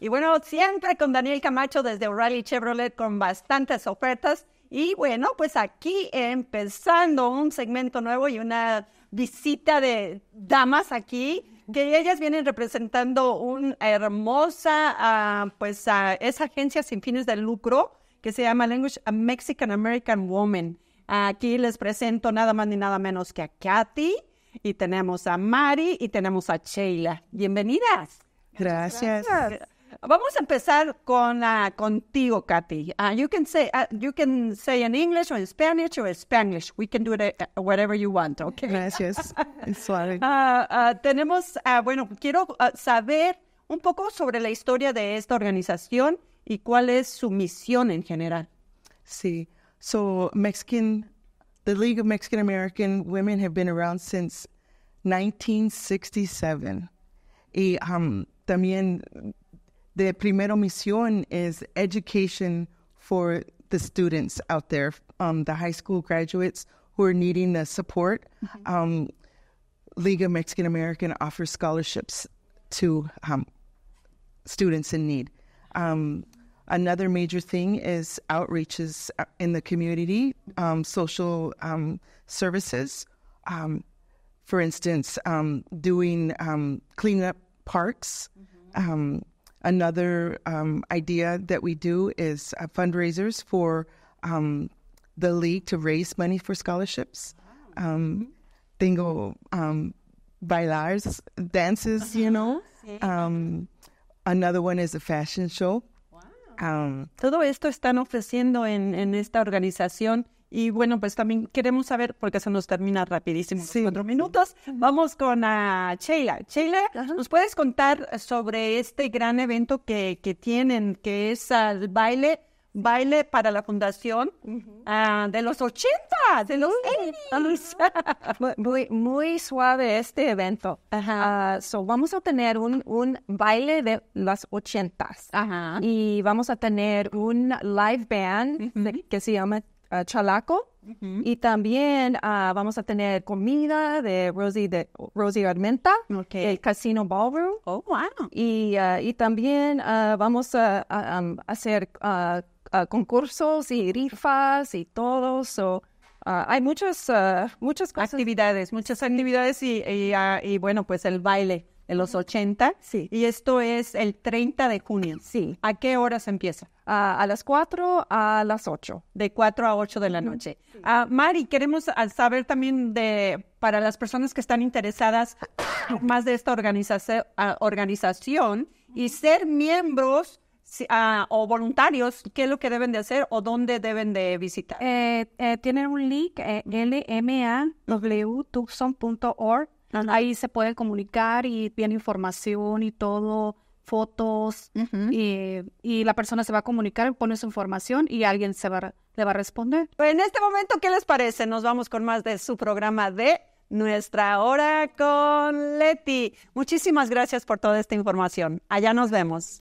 Y bueno, siempre con Daniel Camacho desde O'Reilly Chevrolet con bastantes ofertas. Y bueno, pues aquí empezando un segmento nuevo y una visita de damas aquí, que ellas vienen representando una hermosa, ah, pues, ah, esa agencia sin fines de lucro que se llama Language a Mexican American Woman. Aquí les presento nada más ni nada menos que a Katy y tenemos a Mari y tenemos a Sheila. Bienvenidas. gracias. Vamos a empezar con contigo, Kathy. Ah, you can say ah, you can say in English or in Spanish or in Spanish. We can do eh, eh, whatever you want, okay? Gracias. Suave. Ah, tenemos, bueno, quiero saber un poco sobre la historia de esta organización y cuál es su misión en general. Sí. So Mexican, the League of Mexican American Women have been around since 1967. Y um, también the Primero Misión is education for the students out there, um, the high school graduates who are needing the support. Mm-hmm. Um, League of Mexican American offers scholarships to um, students in need. Um, another major thing is outreaches in the community, um, social um, services. for instance, doing cleaning up parks. Mm-hmm Another um, idea that we do is uh, fundraisers for um, the league to raise money for scholarships. Um, tengo um, bailars, dances, you uh-huh. know. Um, another one is a fashion show. Wow. Um, Todo esto están ofreciendo en, en esta organización Y bueno, pues también queremos saber, porque se nos termina rapidísimo cuatro minutos, vamos con a Sheila. Sheila, ¿nos puedes contar sobre este gran evento que, tienen, que es el baile baile para la fundación ah, de los 80, de los muy, muy, suave este evento. Ah, vamos a tener un, un baile de las 80 y vamos a tener un live band que se llama Ah, chalaco. Y también ah, vamos a tener comida de Rosie, de, Rosie Armenta, el Casino Ballroom. Oh, y, ah, y también vamos a, um, hacer concursos y rifas y todo. hay muchas, muchas Actividades, muchas actividades y, y, bueno, pues el baile en los 80. Sí. Y esto es el 30 de junio. Sí. ¿A qué horas empieza? a las 4 a las 8. De 4 a 8 de la noche. Ah, Mari, queremos saber también de, para las personas que están interesadas más de esta organización, y ser miembros ah, o voluntarios, ¿qué es lo que deben de hacer o dónde deben de visitar? Eh, eh, tienen un link, eh, lmaw.tucson.org Ahí se pueden comunicar y tiene información y todo, fotos, eh, y, la persona se va a comunicar, pone su información y alguien se va, le va a responder. en este momento, ¿qué les parece? Nos vamos con más de su programa de Nuestra Hora con Leti. Muchísimas gracias por toda esta información. Allá nos vemos.